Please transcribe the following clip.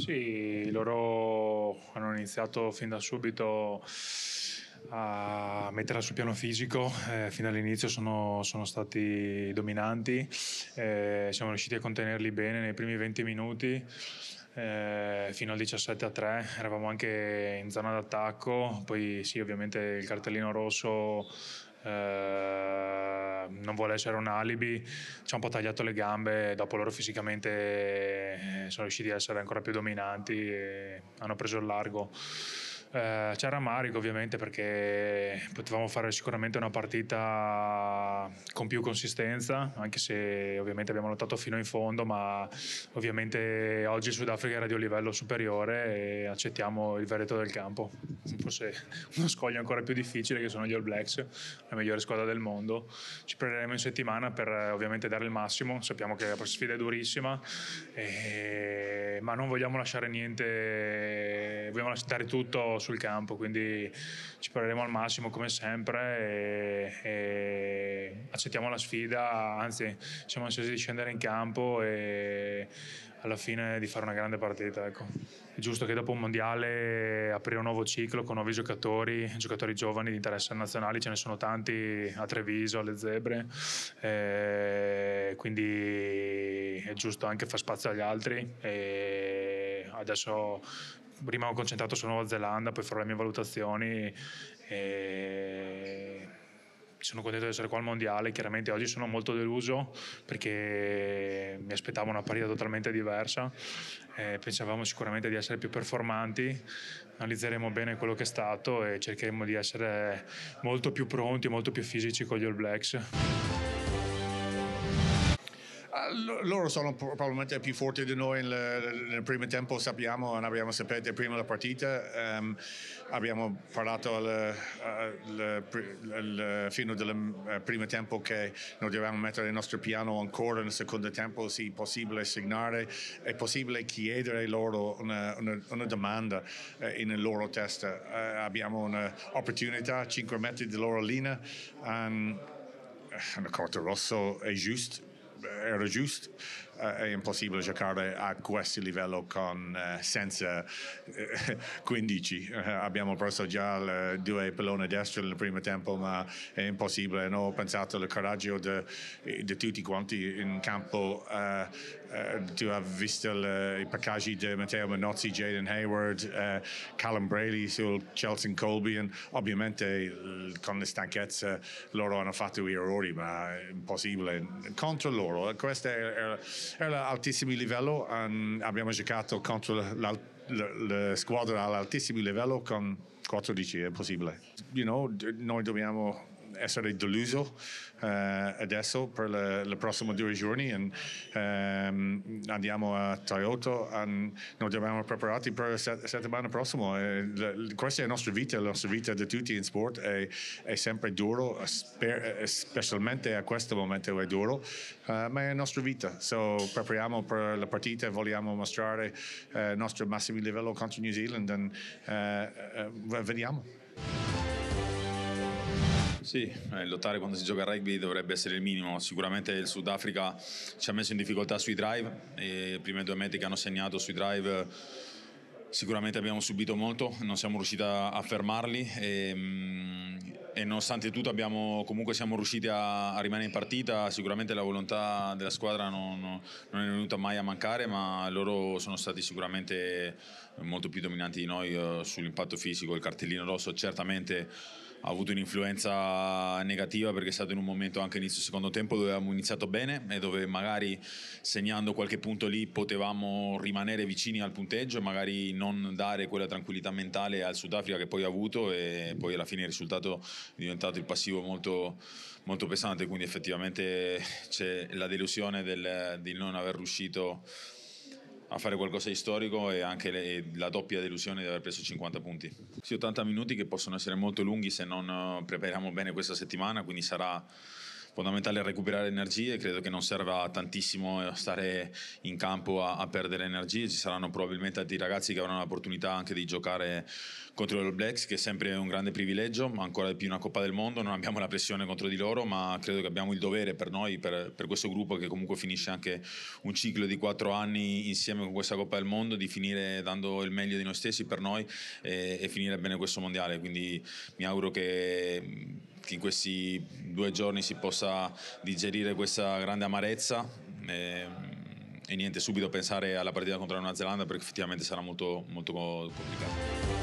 Sì, loro hanno iniziato fin da subito a metterla sul piano fisico, eh, fino all'inizio sono, sono stati dominanti, eh, siamo riusciti a contenerli bene nei primi 20 minuti. Eh, fino al 17 a 3 eravamo anche in zona d'attacco poi sì ovviamente il cartellino rosso eh, non vuole essere un alibi, ci ha un po' tagliato le gambe, dopo loro fisicamente eh, sono riusciti ad essere ancora più dominanti e hanno preso il largo. Eh, c'è rammarico ovviamente perché potevamo fare sicuramente una partita con più consistenza, anche se ovviamente abbiamo lottato fino in fondo, ma ovviamente oggi il Sudafrica era di un livello superiore e accettiamo il vereto del campo. Forse uno scoglio ancora più difficile che sono gli All Blacks, la migliore squadra del mondo. Ci prenderemo in settimana per ovviamente dare il massimo, sappiamo che la sfida è durissima, eh, ma non vogliamo lasciare niente, vogliamo lasciare tutto sul campo, quindi ci parleremo al massimo come sempre e, e accettiamo la sfida, anzi siamo ansiosi di scendere in campo e alla fine di fare una grande partita. Ecco. È giusto che dopo un mondiale aprire un nuovo ciclo con nuovi giocatori, giocatori giovani di interesse nazionale, ce ne sono tanti a Treviso, alle Zebre, eh, quindi è giusto anche far spazio agli altri. E adesso prima ho concentrato su Nuova Zelanda, poi farò le mie valutazioni e sono contento di essere qua al mondiale. Chiaramente oggi sono molto deluso perché mi aspettavo una partita totalmente diversa. Eh, pensavamo sicuramente di essere più performanti. Analizzeremo bene quello che è stato e cercheremo di essere molto più pronti, molto più fisici con gli All Blacks loro sono probabilmente più forti di noi nel, nel primo tempo, sappiamo, non abbiamo saputo prima la partita, um, abbiamo parlato al fine del eh, primo tempo che noi dobbiamo mettere il nostro piano ancora nel secondo tempo, se è possibile segnare, è possibile chiedere loro una, una, una domanda eh, in loro testa, eh, abbiamo un'opportunità 5 metri di loro linea. Um, un corto rosso è giusto er reduced è impossibile giocare a questo livello con, eh, senza 15. Eh, abbiamo perso già due pallone destro nel primo tempo, ma è impossibile. No? Ho pensato al coraggio di tutti quanti in campo. Uh, uh, tu hai visto le, i paccaggi di Matteo Menozzi, Jaden Hayward, uh, Callum Braley sul Chelsea Colby. Ovviamente con le stanchezze loro hanno fatto i errori, ma è impossibile. Contro loro, questa era era altissimo livello, um, abbiamo giocato contro la, la, la squadra all'altissimo livello con 14, è possibile. You know, noi dobbiamo essere deluso eh, adesso per le, le, prossime due giorni. And, ehm, andiamo a Toyota, e noi dobbiamo prepararci per la set- settimana prossima. Le, questa è la nostra vita, la nostra vita di tutti in sport è, è sempre duro, sper- specialmente a questo momento è duro, eh, ma è la nostra vita. So, prepariamo per la partita, vogliamo mostrare eh, il nostro massimo livello contro New Zealand e eh, eh, vediamo. Sì, eh, lottare quando si gioca a rugby dovrebbe essere il minimo. Sicuramente il Sudafrica ci ha messo in difficoltà sui drive, e le prime due mete che hanno segnato sui drive sicuramente abbiamo subito molto, non siamo riusciti a fermarli e, ehm, e nonostante tutto abbiamo, comunque siamo riusciti a, a, rimanere in partita, sicuramente la volontà della squadra non, non, è venuta mai a mancare, ma loro sono stati sicuramente molto più dominanti di noi eh, sull'impatto fisico, il cartellino rosso certamente ha avuto un'influenza negativa perché è stato in un momento anche inizio secondo tempo dove avevamo iniziato bene e dove magari segnando qualche punto lì potevamo rimanere vicini al punteggio e magari non dare quella tranquillità mentale al Sudafrica che poi ha avuto e poi alla fine il risultato è diventato il passivo molto, molto pesante quindi effettivamente c'è la delusione del, di non aver riuscito a fare qualcosa di storico e anche le, la doppia delusione di aver preso 50 punti. Sì, 80 minuti che possono essere molto lunghi se non eh, prepariamo bene questa settimana, quindi sarà fondamentale è recuperare energie, credo che non serva tantissimo stare in campo a, a perdere energie, ci saranno probabilmente altri ragazzi che avranno l'opportunità anche di giocare contro gli All Blacks che è sempre un grande privilegio, ma ancora di più una Coppa del Mondo, non abbiamo la pressione contro di loro, ma credo che abbiamo il dovere per noi, per, per questo gruppo che comunque finisce anche un ciclo di quattro anni insieme con questa Coppa del Mondo, di finire dando il meglio di noi stessi per noi e, e finire bene questo mondiale, quindi mi auguro che che in questi due giorni si possa digerire questa grande amarezza. E, e niente, subito pensare alla partita contro la Nuova Zelanda perché effettivamente sarà molto, molto complicata.